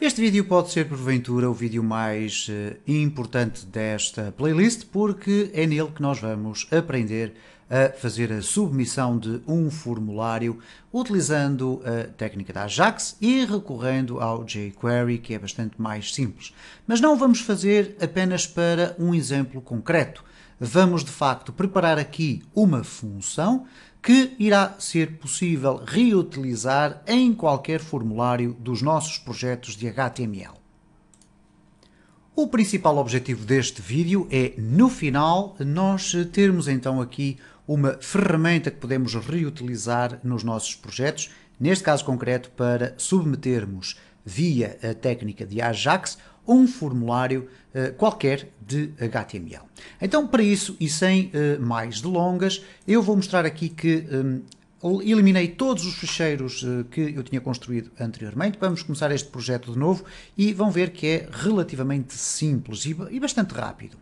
Este vídeo pode ser, porventura, o vídeo mais eh, importante desta playlist, porque é nele que nós vamos aprender a fazer a submissão de um formulário utilizando a técnica da Ajax e recorrendo ao jQuery, que é bastante mais simples. Mas não vamos fazer apenas para um exemplo concreto. Vamos, de facto, preparar aqui uma função que irá ser possível reutilizar em qualquer formulário dos nossos projetos de HTML. O principal objetivo deste vídeo é, no final, nós termos então aqui uma ferramenta que podemos reutilizar nos nossos projetos, neste caso concreto para submetermos via a eh, técnica de Ajax ou um formulário uh, qualquer de HTML. Então, para isso e sem uh, mais delongas, eu vou mostrar aqui que um, eliminei todos os ficheiros uh, que eu tinha construído anteriormente. Vamos começar este projeto de novo e vão ver que é relativamente simples e, e bastante rápido.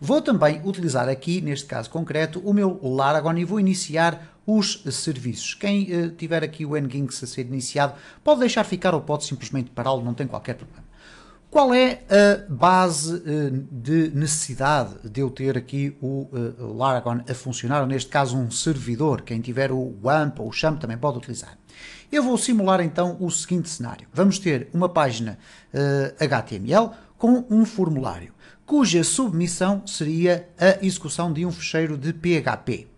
Vou também utilizar aqui, neste caso concreto, o meu Laragon e vou iniciar os serviços. Quem tiver aqui o Nginx a ser iniciado pode deixar ficar ou pode simplesmente pará-lo, não tem qualquer problema. Qual é a base eh, de necessidade de eu ter aqui eh, o Laragon a funcionar, ou neste caso um servidor? Quem tiver o WAMP ou o XAMPP também pode utilizar. Eu vou simular então o seguinte cenário. Vamos ter uma página HTML eh, com um formulário, cuja submissão seria a execução de um fecheiro de PHP.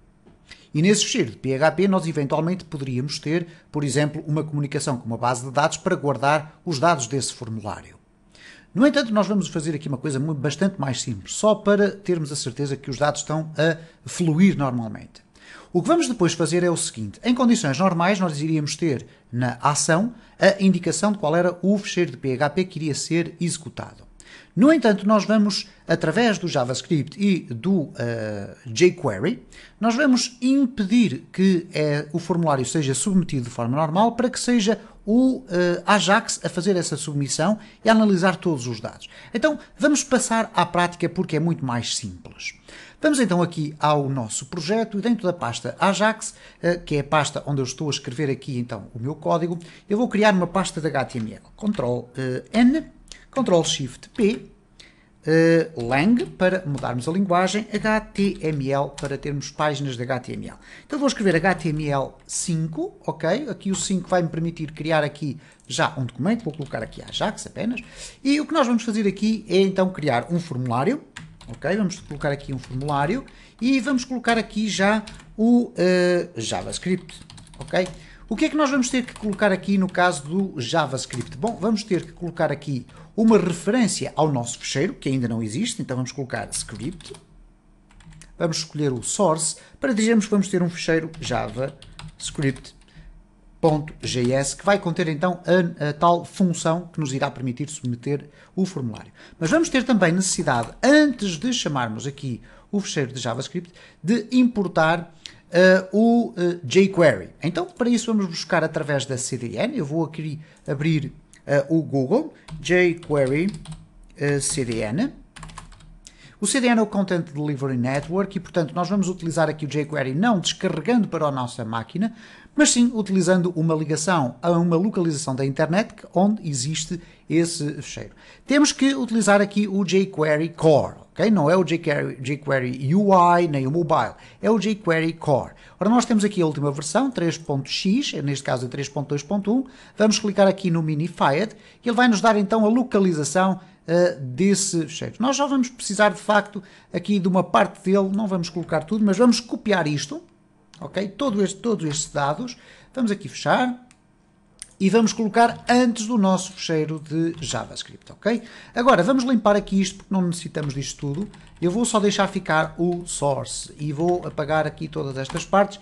E nesse fecheiro de PHP nós eventualmente poderíamos ter, por exemplo, uma comunicação com uma base de dados para guardar os dados desse formulário. No entanto, nós vamos fazer aqui uma coisa bastante mais simples, só para termos a certeza que os dados estão a fluir normalmente. O que vamos depois fazer é o seguinte: em condições normais, nós iríamos ter na ação a indicação de qual era o fecheiro de PHP que iria ser executado. No entanto, nós vamos, através do JavaScript e do uh, jQuery, nós vamos impedir que é o formulário seja submetido de forma normal para que seja o uh, Ajax a fazer essa submissão e a analisar todos os dados. Então, vamos passar à prática porque é muito mais simples. Vamos então aqui ao nosso projeto e dentro da pasta Ajax, uh, que é a pasta onde eu estou a escrever aqui então o meu código, eu vou criar uma pasta de HTML. Ctrl uh, eh, N, Ctrl Shift P uh, Lang para mudarmos a linguagem, HTML para termos páginas de HTML. Então vou escrever HTML5, ok? Aqui o 5 vai me permitir criar aqui já um documento, vou colocar aqui Ajax apenas, e o que nós vamos fazer aqui é então criar um formulário, ok? Vamos colocar aqui um formulário e vamos colocar aqui já o uh, JavaScript, ok? O que é que nós vamos ter que colocar aqui no caso do JavaScript? Bom, vamos ter que colocar aqui uma referência ao nosso fecheiro, que ainda não existe, então vamos colocar script, vamos escolher o source, para dizermos que vamos ter um fecheiro javascript.js, que vai conter então a, a tal função que nos irá permitir submeter o formulário. Mas vamos ter também necessidade, antes de chamarmos aqui o fecheiro de JavaScript, de importar Uh, o uh, jQuery. Então, para isso, vamos buscar através da CDN. Eu vou aqui abrir é, o Google, jQuery eh, CDN, o CDN é o Content Delivery Network e, portanto, nós vamos utilizar aqui o jQuery não descarregando para a nossa máquina, mas sim utilizando uma ligação a uma localização da internet onde existe esse fecheiro. Temos que utilizar aqui o jQuery Core, ok? Não é o jQuery, jQuery UI nem o mobile, é o jQuery Core. Ora, nós temos aqui a última versão, 3.x, é neste caso é 3.2.1, vamos clicar aqui no Minified e ele vai nos dar então a localização uh, desse fecheiro. Nós já vamos precisar, de facto, aqui de uma parte dele, não vamos colocar tudo, mas vamos copiar isto, ok? Todo este, todos estes dados, vamos aqui fechar, e vamos colocar antes do nosso fecheiro de JavaScript, ok? Agora, vamos limpar aqui isto, porque não necessitamos disto tudo. Eu vou só deixar ficar o source e vou apagar aqui todas estas partes.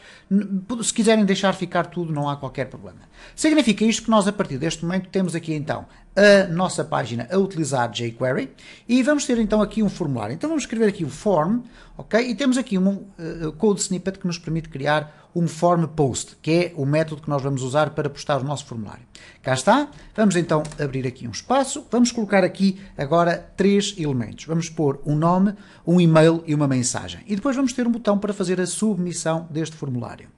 Se quiserem deixar ficar tudo, não há qualquer problema. Significa isto que nós, a partir deste momento, temos aqui então a nossa página a utilizar jQuery e vamos ter então aqui um formulário. Então vamos escrever aqui o form, ok? E temos aqui um uh, code snippet que nos permite criar um form post, que é o método que nós vamos usar para postar o nosso formulário. Cá está, vamos então abrir aqui um espaço, vamos colocar aqui agora três elementos. Vamos pôr um nome, um e-mail e uma mensagem. E depois vamos ter um botão para fazer a submissão deste formulário.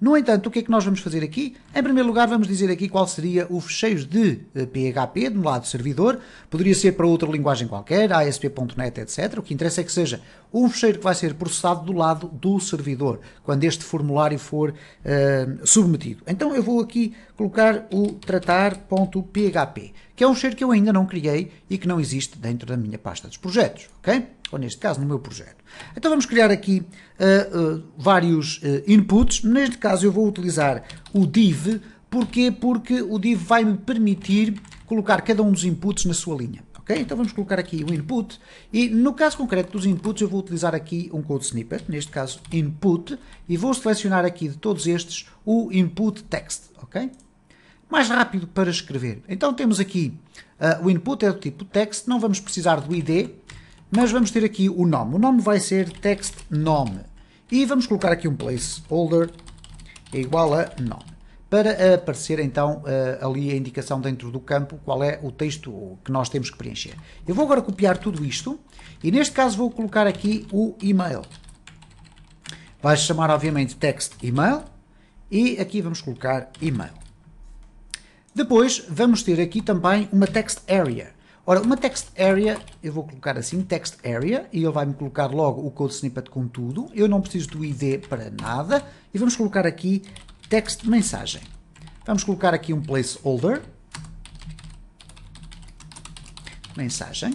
No entanto, o que é que nós vamos fazer aqui? Em primeiro lugar, vamos dizer aqui qual seria o fecheiro de eh, PHP, do lado servidor. Poderia ser para outra linguagem qualquer, ASP.NET, etc. O que interessa é que seja o ficheiro que vai ser processado do lado do servidor, quando este formulário for uh, submetido. Então eu vou aqui colocar o tratar.php, que é um ficheiro que eu ainda não criei e que não existe dentro da minha pasta dos projetos, ok? Ou neste caso, no meu projeto. Então vamos criar aqui uh, uh, vários inputs. Neste caso eu vou utilizar o div, Porquê? Porque o div vai me permitir colocar cada um dos inputs na sua linha ok? Então vamos colocar aqui o input e no caso concreto dos inputs eu vou utilizar aqui um code snippet, neste caso input, e vou selecionar aqui de todos estes o input text, ok? Mais rápido para escrever. Então temos aqui uh, o input é do tipo text, não vamos precisar do ID, mas vamos ter aqui o nome. O nome vai ser text nome e vamos colocar aqui um placeholder igual a nome para aparecer então eh, ali a indicação dentro do campo qual é o texto que nós temos que preencher. Eu vou agora copiar tudo isto e neste caso vou colocar aqui o e-mail. Vai chamar obviamente text e-mail e aqui vamos colocar e-mail. Depois vamos ter aqui também uma text area. Ora, uma text area, eu vou colocar assim, text area, e ele vai-me colocar logo o code snippet com tudo. Eu não preciso do ID para nada. E vamos colocar aqui text mensagem. Vamos colocar aqui um placeholder. Mensagem.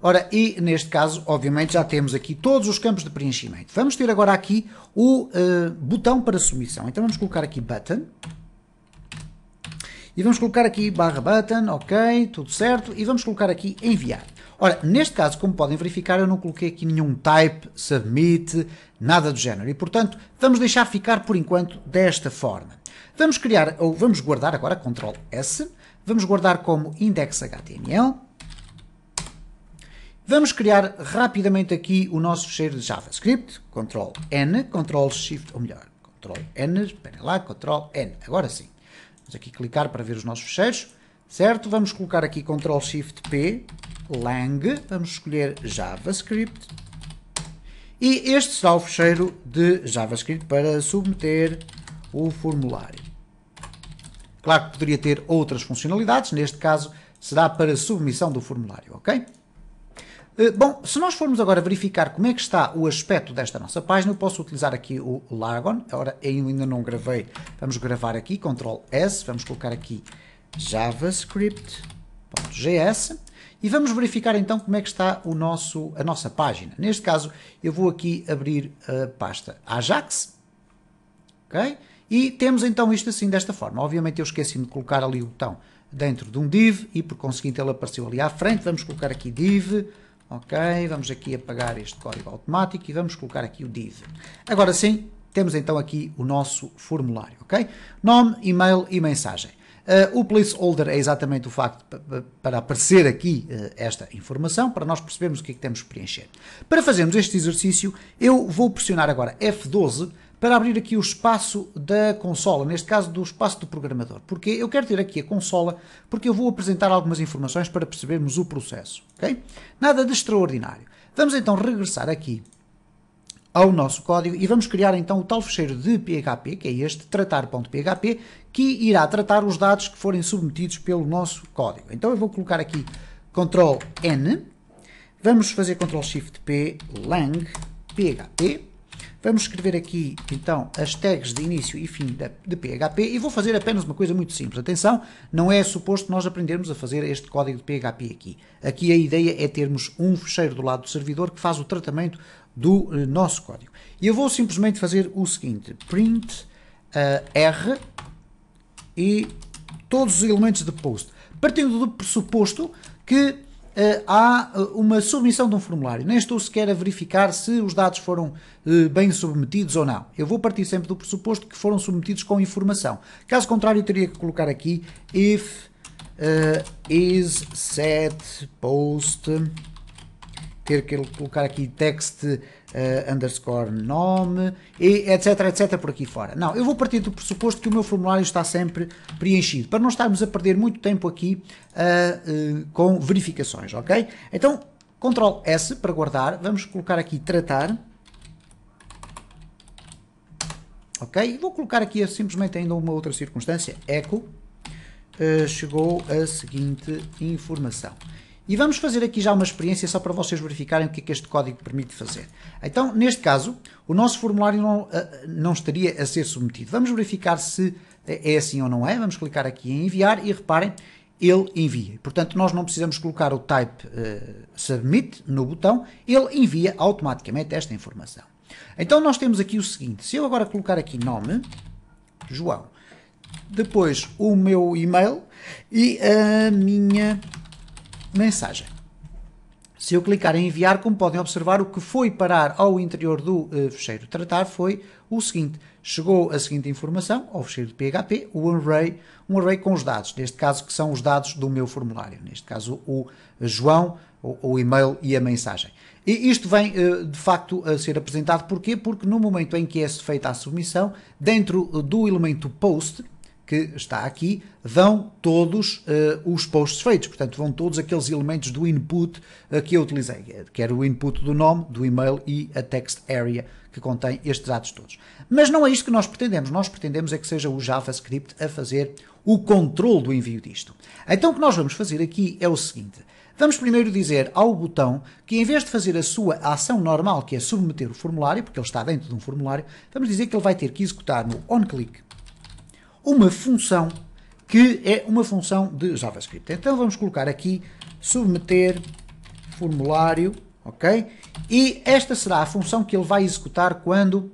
Ora, e neste caso, obviamente, já temos aqui todos os campos de preenchimento. Vamos ter agora aqui o uh, botão para submissão. Então vamos colocar aqui button. E vamos colocar aqui barra button, ok, tudo certo. E vamos colocar aqui enviar. Ora, neste caso, como podem verificar, eu não coloquei aqui nenhum type, submit, nada do género. E, portanto, vamos deixar ficar por enquanto desta forma. Vamos criar, ou vamos guardar agora, Ctrl S, vamos guardar como index.html Vamos criar rapidamente aqui o nosso fecheiro de JavaScript, Ctrl N, Ctrl Shift, ou melhor, Ctrl N, esperem lá, Ctrl N, agora sim. Vamos aqui clicar para ver os nossos fecheiros certo? Vamos colocar aqui Ctrl Shift P, lang, vamos escolher JavaScript e este será o fecheiro de JavaScript para submeter o formulário. Claro que poderia ter outras funcionalidades, neste caso será para submissão do formulário, ok? Eh, bom, se nós formos agora verificar como é que está o aspecto desta nossa página, eu posso utilizar aqui o Largon, agora ainda não gravei, vamos gravar aqui, Ctrl S, vamos colocar aqui javascript.js e vamos verificar então como é que está o nosso, a nossa página. Neste caso, eu vou aqui abrir a pasta Ajax, ok? E temos então isto assim, desta forma. Obviamente eu esqueci-me de colocar ali o botão dentro de um div e por conseguinte ele apareceu ali à frente. Vamos colocar aqui div, ok? Vamos aqui apagar este código automático e vamos colocar aqui o div. Agora sim, temos então aqui o nosso formulário, ok? Nome, e-mail e mensagem. Uh, o placeholder é exatamente o facto para aparecer aqui uh, esta informação, para nós percebermos o que é que temos que preencher. Para fazermos este exercício, eu vou pressionar agora F12 para abrir aqui o espaço da consola, neste caso do espaço do programador, porque eu quero ter aqui a consola, porque eu vou apresentar algumas informações para percebermos o processo, ok? Nada de extraordinário. Vamos então regressar aqui ao nosso código e vamos criar então o tal fecheiro de PHP, que é este tratar.php, que irá tratar os dados que forem submetidos pelo nosso código. Então eu vou colocar aqui Ctrl N, vamos fazer Ctrl Shift P, lang PHP, vamos escrever aqui então as tags de início e fim de, de PHP e vou fazer apenas uma coisa muito simples. Atenção, não é suposto nós aprendermos a fazer este código de PHP aqui. Aqui a ideia é termos um fecheiro do lado do servidor que faz o tratamento do eh, nosso código. E eu vou simplesmente fazer o seguinte, print uh, R e todos os elementos de post, partindo do pressuposto que uh, há uma submissão de um formulário. Nem estou sequer a verificar se os dados foram uh, bem submetidos ou não. Eu vou partir sempre do pressuposto que foram submetidos com informação. Caso contrário, eu teria que colocar aqui if uh, is set post ter que colocar aqui text uh, underscore nome, e etc, etc, por aqui fora. Não, eu vou partir do pressuposto que o meu formulário está sempre preenchido, para não estarmos a perder muito tempo aqui uh, uh, com verificações, ok? Então, Ctrl S para guardar, vamos colocar aqui tratar, ok? Vou colocar aqui simplesmente ainda uma outra circunstância, echo, chegou a seguinte informação. E vamos fazer aqui já uma experiência só para vocês verificarem o que é que este código permite fazer. Então, neste caso, o nosso formulário não, eh, não estaria a ser submetido. Vamos verificar se é assim ou não é. Vamos clicar aqui em enviar e reparem, ele envia. Portanto, nós não precisamos colocar o type uh, submit no botão, ele envia automaticamente esta informação. Então, nós temos aqui o seguinte, se eu agora colocar aqui nome, João, depois o meu e-mail e a minha mensagem. Se eu clicar em enviar, como podem observar, o que foi parar ao interior do uh, fecheiro tratar foi o seguinte. Chegou a seguinte informação ao fecheiro de PHP, o array, um array com os dados, neste caso que são os dados do meu formulário, neste caso o João, o, o e-mail e a mensagem. E isto vem uh, de facto a ser apresentado porquê? Porque no momento em que é feita a submissão, dentro eh, do elemento post, que está aqui, vão todos uh, os posts feitos, portanto vão todos aqueles elementos do input uh, que eu utilizei, quer o input do nome, do e-mail e a text area que contém estes dados todos. Mas não é isto que nós pretendemos, nós pretendemos é que seja o JavaScript a fazer o controle do envio disto. Então o que nós vamos fazer aqui é o seguinte, Vamos primeiro dizer ao botão que em vez de fazer a sua ação normal, que é submeter o formulário, porque ele está dentro de um formulário, vamos dizer que ele vai ter que executar no onClick uma função que é uma função de JavaScript. Então vamos colocar aqui submeter formulário, ok? E esta será a função que ele vai executar quando uh,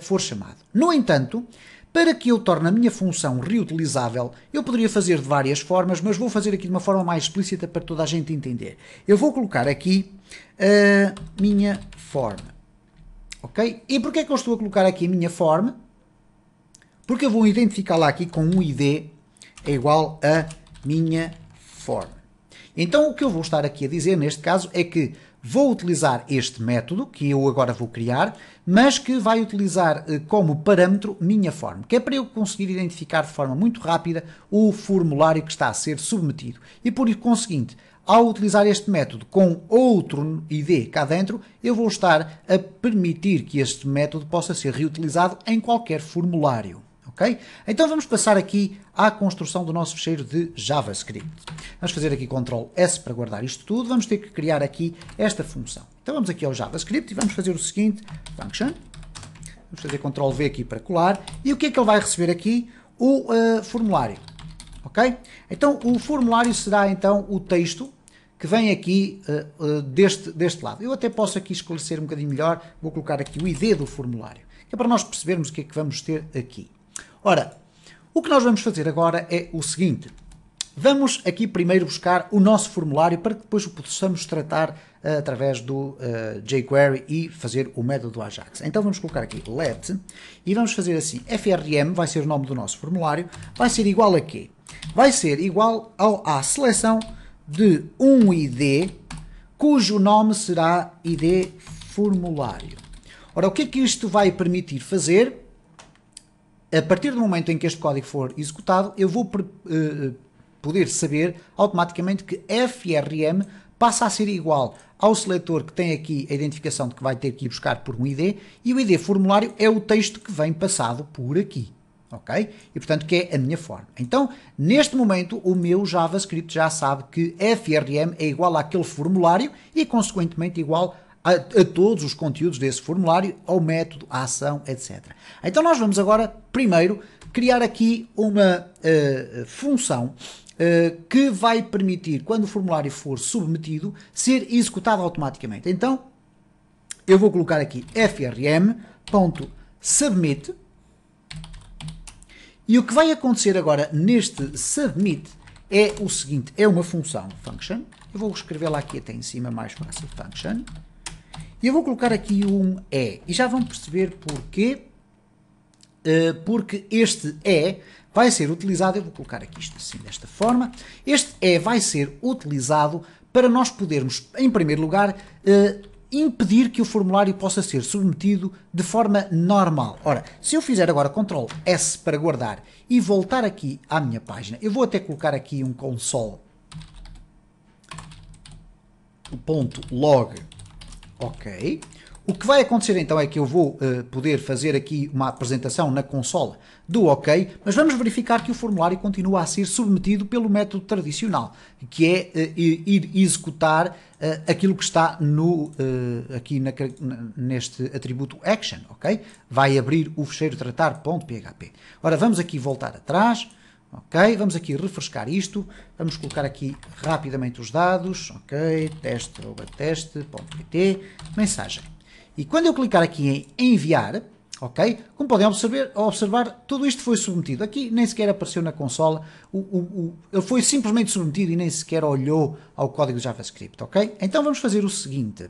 for chamado. No entanto, para que eu torne a minha função reutilizável, eu poderia fazer de várias formas, mas vou fazer aqui de uma forma mais explícita para toda a gente entender. Eu vou colocar aqui a eh, minha forma Ok? E porquê é que eu estou a colocar aqui a minha forma porque eu vou identificá-la aqui com um ID é igual a minha form. Então o que eu vou estar aqui a dizer neste caso é que vou utilizar este método que eu agora vou criar, mas que vai utilizar eh, como parâmetro minha form, que é para eu conseguir identificar de forma muito rápida o formulário que está a ser submetido. E por conseguinte, ao utilizar este método com outro ID cá dentro, eu vou estar a permitir que este método possa ser reutilizado em qualquer formulário ok? Então vamos passar aqui à construção do nosso fecheiro de JavaScript. Vamos fazer aqui Ctrl S para guardar isto tudo, vamos ter que criar aqui esta função. Então vamos aqui ao JavaScript e vamos fazer o seguinte, function, vamos fazer Ctrl V aqui para colar, e o que é que ele vai receber aqui? O uh, formulário, ok? Então o formulário será então o texto que vem aqui uh, deste, deste lado. Eu até posso aqui esclarecer um bocadinho melhor, vou colocar aqui o ID do formulário, que é para nós percebermos o que é que vamos ter aqui. Ora, o que nós vamos fazer agora é o seguinte. Vamos aqui primeiro buscar o nosso formulário para que depois o possamos tratar uh, através do uh, jQuery e fazer o método Ajax. Então vamos colocar aqui let e vamos fazer assim, frm vai ser o nome do nosso formulário, vai ser igual a quê? Vai ser igual ao, à seleção de um ID cujo nome será ID formulário. Ora, o que é que isto vai permitir fazer? a partir do momento em que este código for executado, eu vou uh, poder saber automaticamente que FRM passa a ser igual ao seletor que tem aqui a identificação de que vai ter que ir buscar por um ID e o ID formulário é o texto que vem passado por aqui. Ok? E portanto que é a minha forma. Então, neste momento, o meu JavaScript já sabe que FRM é igual àquele formulário e, consequentemente, igual a, a todos os conteúdos desse formulário, ao método, à ação, etc. Então nós vamos agora, primeiro, criar aqui uma uh, função uh, que vai permitir, quando o formulário for submetido, ser executado automaticamente. Então, eu vou colocar aqui frm.submit e o que vai acontecer agora neste submit é o seguinte, é uma função, function, eu vou escrever lá aqui é até em cima mais fácil, function, e eu vou colocar aqui um E. E já vão perceber porquê. Uh, porque este E vai ser utilizado, eu vou colocar aqui isto assim desta forma, este E vai ser utilizado para nós podermos, em primeiro lugar, uh, impedir que o formulário possa ser submetido de forma normal. Ora, se eu fizer agora Ctrl S para guardar e voltar aqui à minha página, eu vou até colocar aqui um console.log Ok. O que vai acontecer então é que eu vou uh, poder fazer aqui uma apresentação na consola do OK, mas vamos verificar que o formulário continua a ser submetido pelo método tradicional, que é uh, ir executar uh, aquilo que está no, aqui na, neste atributo action, ok? Vai abrir o fecheiro tratar.php. Ora, vamos aqui voltar atrás, Ok, vamos aqui refrescar isto, vamos colocar aqui rapidamente os dados, ok, teste.pt mensagem. E quando eu clicar aqui em enviar, ok, como podem observar, observar tudo isto foi submetido. Aqui nem sequer apareceu na consola, o, o, o, ele foi simplesmente submetido e nem sequer olhou ao código JavaScript, ok? Então vamos fazer o seguinte,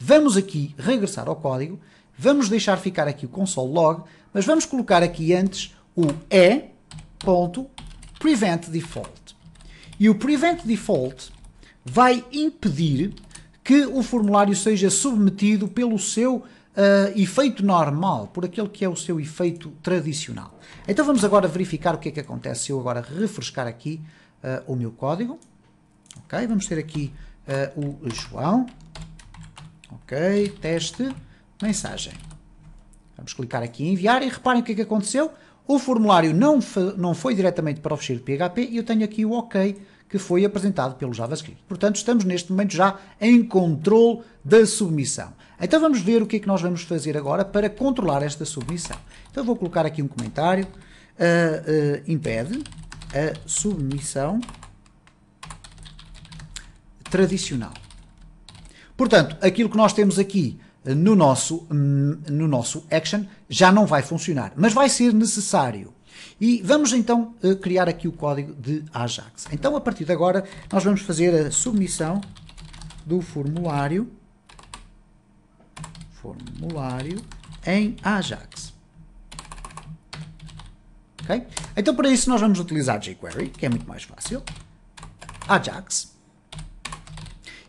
vamos aqui regressar ao código, vamos deixar ficar aqui o console log, mas vamos colocar aqui antes o e, ponto prevent default. E o prevent default vai impedir que o formulário seja submetido pelo seu uh, efeito normal, por aquele que é o seu efeito tradicional. Então vamos agora verificar o que é que acontece se eu agora refrescar aqui uh, o meu código. Ok, vamos ter aqui uh, o João. Ok, teste, mensagem. Vamos clicar aqui em enviar e reparem o que é que aconteceu. O formulário não, não foi diretamente para o fecheiro de PHP e eu tenho aqui o OK que foi apresentado pelo JavaScript. Portanto, estamos neste momento já em controle da submissão. Então vamos ver o que é que nós vamos fazer agora para controlar esta submissão. Então vou colocar aqui um comentário, uh, uh, impede a submissão tradicional. Portanto, aquilo que nós temos aqui no nosso, hum, no nosso action já não vai funcionar, mas vai ser necessário. E vamos então eh, criar aqui o código de Ajax. Então, a partir de agora, nós vamos fazer a submissão do formulário, formulário em Ajax. Okay? Então, para isso, nós vamos utilizar jQuery, que é muito mais fácil. Ajax.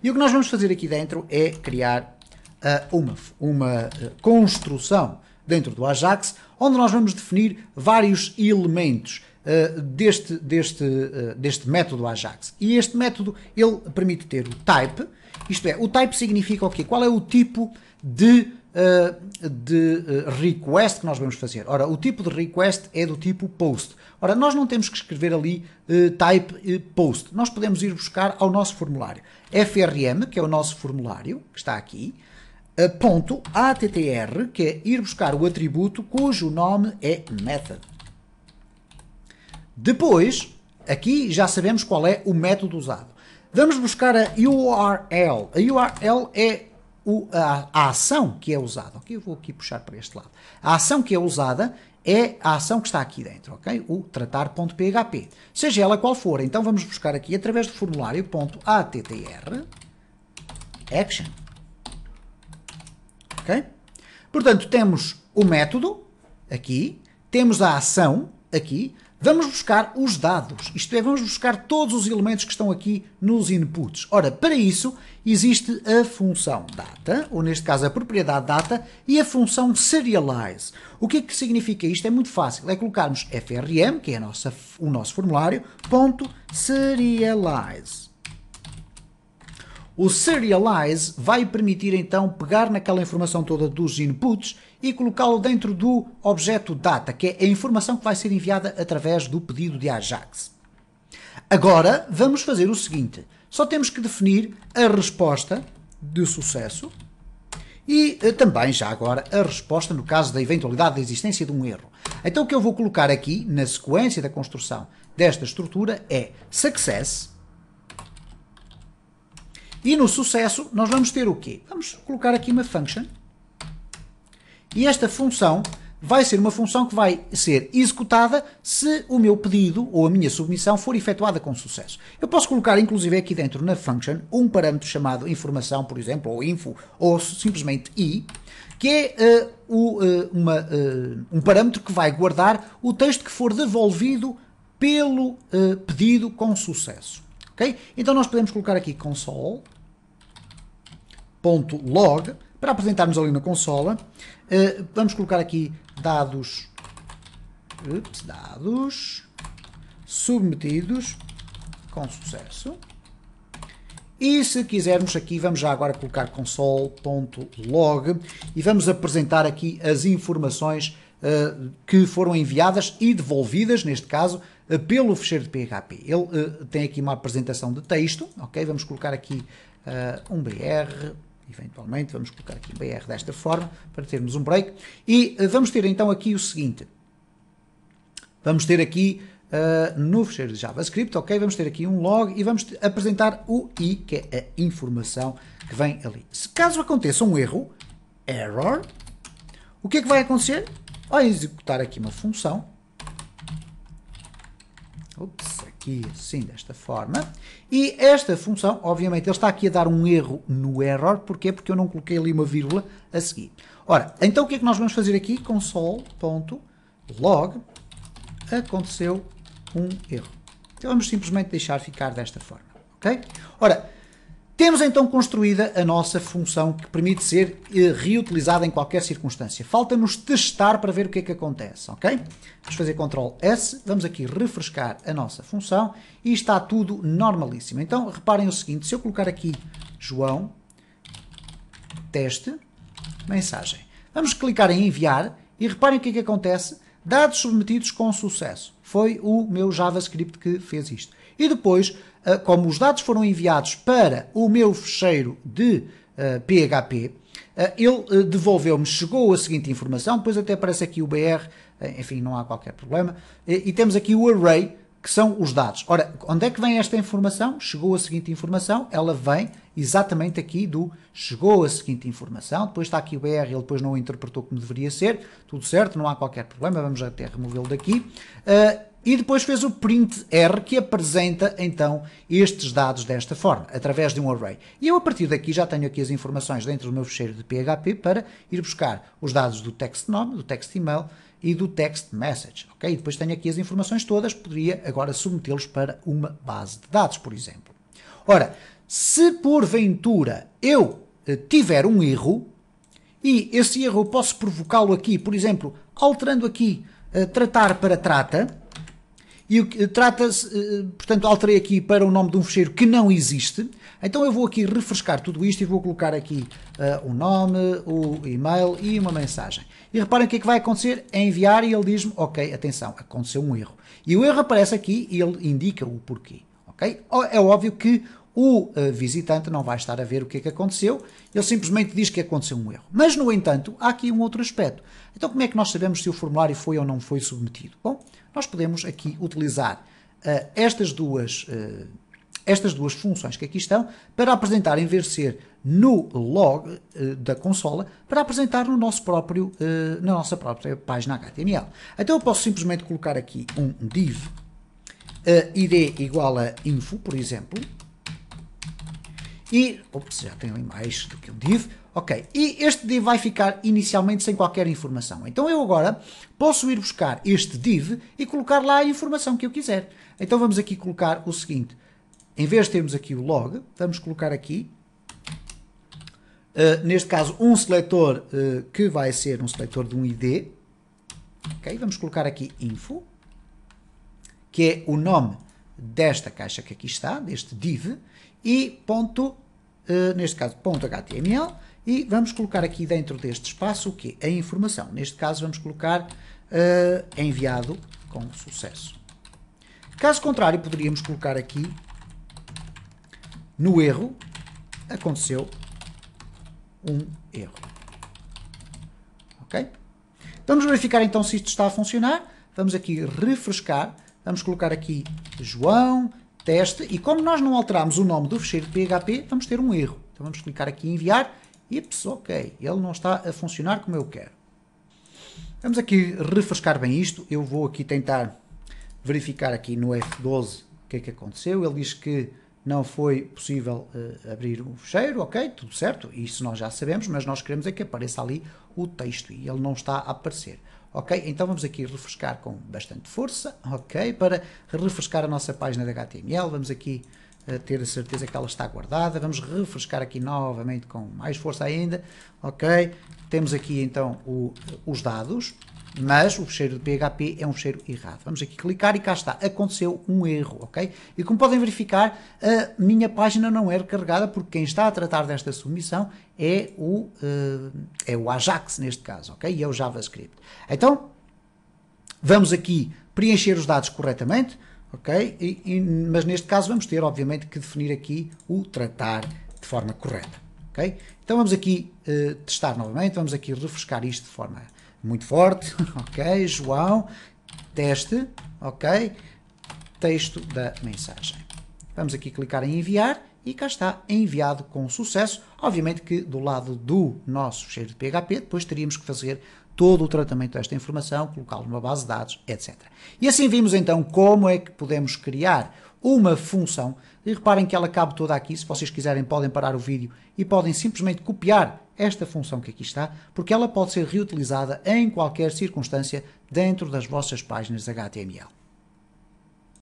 E o que nós vamos fazer aqui dentro é criar eh, uma, uma eh, construção dentro do Ajax, onde nós vamos definir vários elementos uh, deste, deste, uh, deste método Ajax. E este método, ele permite ter o type, isto é, o type significa o quê? Qual é o tipo de, uh, de request que nós vamos fazer? Ora, o tipo de request é do tipo post. Ora, nós não temos que escrever ali type post. Nós podemos ir buscar ao nosso formulário. FRM, que é o nosso formulário, que está aqui, ponto attr, que é ir buscar o atributo cujo nome é method. Depois, aqui já sabemos qual é o método usado. Vamos buscar a URL. A URL é o, a, a, ação que é usada. Ok, eu vou aqui puxar para este lado. A ação que é usada é a ação que está aqui dentro, ok? O tratar.php. Seja ela qual for. Então vamos buscar aqui através do formulário.attr action ok? Portanto, temos o método aqui, temos a ação aqui, vamos buscar os dados, isto é, vamos buscar todos os elementos que estão aqui nos inputs. Ora, para isso existe a função data, ou neste caso a propriedade data, e a função serialize. O que é que significa isto? É muito fácil, é colocarmos frm, que é nossa, o nosso formulário, ponto serialize. O serialize vai permitir então pegar naquela informação toda dos inputs e colocá-lo dentro do objeto data, que é a informação que vai ser enviada através do pedido de Ajax. Agora vamos fazer o seguinte: só temos que definir a resposta de sucesso e eh, também já agora a resposta no caso da eventualidade da existência de um erro. Então o que eu vou colocar aqui na sequência da construção desta estrutura é success e no sucesso nós vamos ter o quê? Vamos colocar aqui uma function. E esta função vai ser uma função que vai ser executada se o meu pedido ou a minha submissão for efetuada com sucesso. Eu posso colocar inclusive aqui dentro na function um parâmetro chamado informação, por exemplo, ou info, ou simplesmente i, que é uh, o, uh, uma, uh, um parâmetro que vai guardar o texto que for devolvido pelo pedido com sucesso. Okay? Então nós podemos colocar aqui console log para apresentarmos ali na consola. Eh, vamos colocar aqui dados, ups, dados submetidos com sucesso. E se quisermos aqui, vamos já agora colocar console.log e vamos apresentar aqui as informações uh, que foram enviadas e devolvidas, neste caso, uh, pelo fecheiro de PHP. Ele uh, tem aqui uma apresentação de texto, ok? Vamos colocar aqui um BR, eventualmente vamos colocar aqui BR desta forma para termos um break e eh, vamos ter então aqui o seguinte vamos ter aqui uh, no fecheiro de JavaScript, ok, vamos ter aqui um log e vamos apresentar o i, que é a informação que vem ali. Se caso aconteça um erro, error, o que é que vai acontecer? vai executar aqui uma função, Ups, aqui assim, desta forma. E esta função, obviamente, ele está aqui a dar um erro no error. Porquê? Porque eu não coloquei ali uma vírgula a seguir. Ora, então o que é que nós vamos fazer aqui? console.log aconteceu um erro. Então vamos simplesmente deixar ficar desta forma, ok? Ora, temos então construída a nossa função que permite ser eh, reutilizada em qualquer circunstância. Falta-nos testar para ver o que é que acontece, ok? Vamos fazer Ctrl S, vamos aqui refrescar a nossa função e está tudo normalíssimo. Então reparem o seguinte, se eu colocar aqui João, teste, mensagem. Vamos clicar em enviar e reparem o que é que acontece. Dados submetidos com sucesso. Foi o meu JavaScript que fez isto. E depois ah, como os dados foram enviados para o meu fecheiro de PHP, ah, ah, ele devolveu-me, chegou a seguinte informação, depois até aparece aqui o BR, enfim, não há qualquer problema, e temos aqui o array, que são os dados. Ora, onde é que vem esta informação? Chegou a seguinte informação, ela vem exatamente aqui do chegou a seguinte informação, depois está aqui o BR, ele depois não o interpretou como deveria ser, tudo certo, não há qualquer problema, vamos até removê-lo daqui. Uh, e depois fez o print R que apresenta então estes dados desta forma, através de um array. E eu a partir daqui já tenho aqui as informações dentro do meu fecheiro de PHP para ir buscar os dados do text nome, do text email e do text message, ok? E depois tenho aqui as informações todas, poderia agora submetê-los para uma base de dados, por exemplo. Ora, se porventura eu eh, tiver um erro, e esse erro eu posso provocá-lo aqui, por exemplo, alterando aqui uh, tratar para trata, e o que eh, trata-se, eh, eh, portanto, alterei aqui para o nome de um fecheiro que não existe. Então eu vou aqui refrescar tudo isto e vou colocar aqui uh, o nome, o e-mail e uma mensagem. E reparem o que é que vai acontecer? É enviar e ele diz-me, ok, atenção, aconteceu um erro. E o erro aparece aqui e ele indica o porquê. Ok? É óbvio que o eh, visitante não vai estar a ver o que é que aconteceu, ele simplesmente diz que aconteceu um erro. Mas, no entanto, há aqui um outro aspecto. Então, como é que nós sabemos se o formulário foi ou não foi submetido? Bom, nós podemos aqui utilizar uh, estas, duas, uh, estas duas funções que aqui estão para apresentar, em vez de ser no log uh, da consola, para apresentar no nosso próprio, na nossa própria página HTML. Então, eu posso simplesmente colocar aqui um div id igual a info, por exemplo, e, ops, já tenho mais do que um div, ok. E este div vai ficar inicialmente sem qualquer informação. Então eu agora posso ir buscar este div e colocar lá a informação que eu quiser. Então vamos aqui colocar o seguinte. Em vez de termos aqui o log, vamos colocar aqui, uh, neste caso, um seletor uh, que vai ser um seletor de um ID. Ok, vamos colocar aqui info, que é o nome desta caixa que aqui está, deste div, e ponto eh, neste caso, ponto .html, e vamos colocar aqui dentro deste espaço o quê? A informação. Neste caso, vamos colocar uh, enviado com sucesso. Caso contrário, poderíamos colocar aqui no erro, aconteceu um erro. Ok? Vamos verificar então se isto está a funcionar. Vamos aqui refrescar. Vamos colocar aqui João teste, e como nós não alterámos o nome do fecheiro de PHP, vamos ter um erro. Então vamos clicar aqui em enviar, ips, ok, ele não está a funcionar como eu quero. Vamos aqui refrescar bem isto, eu vou aqui tentar verificar aqui no F12 o que é que aconteceu, ele diz que não foi possível uh, abrir o fecheiro, ok, tudo certo, isso nós já sabemos, mas nós queremos é que apareça ali o texto e ele não está a aparecer ok? Então vamos aqui refrescar com bastante força, ok? Para refrescar a nossa página de HTML, vamos aqui uh, ter a certeza que ela está guardada, vamos refrescar aqui novamente com mais força ainda, ok? Temos aqui então o, os dados, mas o fecheiro de PHP é um fecheiro errado. Vamos aqui clicar e cá está, aconteceu um erro, ok? E como podem verificar, a minha página não é recarregada porque quem está a tratar desta submissão é o, eh, é o Ajax neste caso, ok? E é o JavaScript. Então, vamos aqui preencher os dados corretamente, ok? E, e, mas neste caso vamos ter, obviamente, que definir aqui o tratar de forma correta, ok? Então vamos aqui uh, testar novamente, vamos aqui refrescar isto de forma muito forte, ok, João, teste, ok, texto da mensagem. Vamos aqui clicar em enviar e cá está enviado com sucesso. Obviamente que do lado do nosso cheiro de PHP, depois teríamos que fazer todo o tratamento desta informação, colocá-lo numa base de dados, etc. E assim vimos então como é que podemos criar uma função e reparem que ela cabe toda aqui, se vocês quiserem podem parar o vídeo e podem simplesmente copiar esta função que aqui está, porque ela pode ser reutilizada em qualquer circunstância dentro das vossas páginas HTML.